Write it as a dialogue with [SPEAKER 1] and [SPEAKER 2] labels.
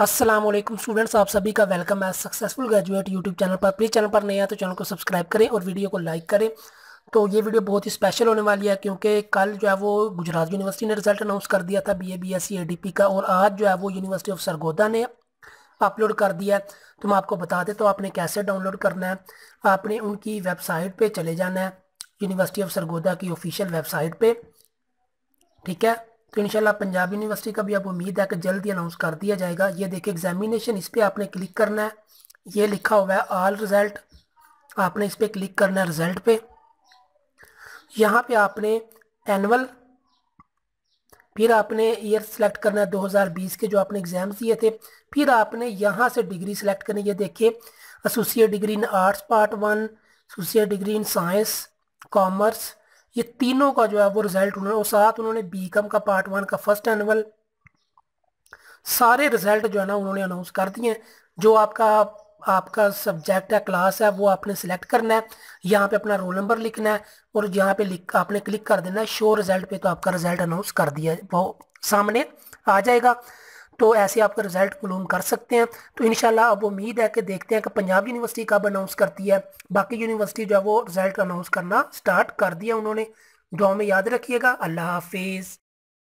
[SPEAKER 1] Aslam students आप सभी का वेलकम है सक्सेसफुल ग्रेजुएट यूट्यूब चैनल पर प्लीज़ चैनल पर नहीं आए तो चैनल को सब्सक्राइब करें और वीडियो को लाइक करें तो ये वीडियो बहुत ही स्पेशल होने वाली है क्योंकि कल जो है वो गुजरात यूनिवर्सिटी ने रिजल्ट अनाउंस कर दिया था B A B S C A D P का और आज जो है वो यूनिवर्सिटी ऑफ सरगोदा ने अपलोड कर दिया है तो मैं आपको बता दें तो आपने कैसे डाउनलोड करना है आपने उनकी वेबसाइट पर चले जाना है यूनिवर्सिटी ऑफ सरगोदा की ऑफिशियल वेबसाइट पर ठीक है तो इनशाला पंजाब यूनिवर्सिटी का भी अब उम्मीद है कि जल्दी अनाउंस कर दिया जाएगा ये देखिए एग्जामिनेशन इस पर आपने क्लिक करना है ये लिखा हुआ है ऑल रिज़ल्ट आपने इस पर क्लिक करना है रिज़ल्ट पे यहाँ पे आपने एनअल फिर आपने ईयर सेलेक्ट करना है 2020 के जो आपने एग्ज़ाम्स दिए थे फिर आपने यहाँ से डिग्री सेलेक्ट करनी ये देखिए associate degree in arts part one associate degree in science commerce ये तीनों का जो है वो रिजल्ट उन्होंने साथ उन्होंने बी कम का पार्ट वन का फर्स्ट एनुअल सारे रिजल्ट जो है ना उन्होंने अनाउंस कर दिए हैं जो आपका आपका सब्जेक्ट है क्लास है वो आपने सेलेक्ट करना है यहाँ पे अपना रोल नंबर लिखना है और यहाँ पे लिख आपने क्लिक कर देना है शो रिजल्ट पे तो आपका रिजल्ट अनाउंस कर दिया वो सामने आ जाएगा तो ऐसे आपका रिजल्ट क्लूम कर सकते हैं तो इन अब उम्मीद है कि देखते हैं कि पंजाब यूनिवर्सिटी कब अनाउंस करती है बाकी यूनिवर्सिटी जो है वो रिजल्ट अनाउंस करना स्टार्ट कर दिया उन्होंने दुआ में याद रखिएगा अल्लाह हाफिज़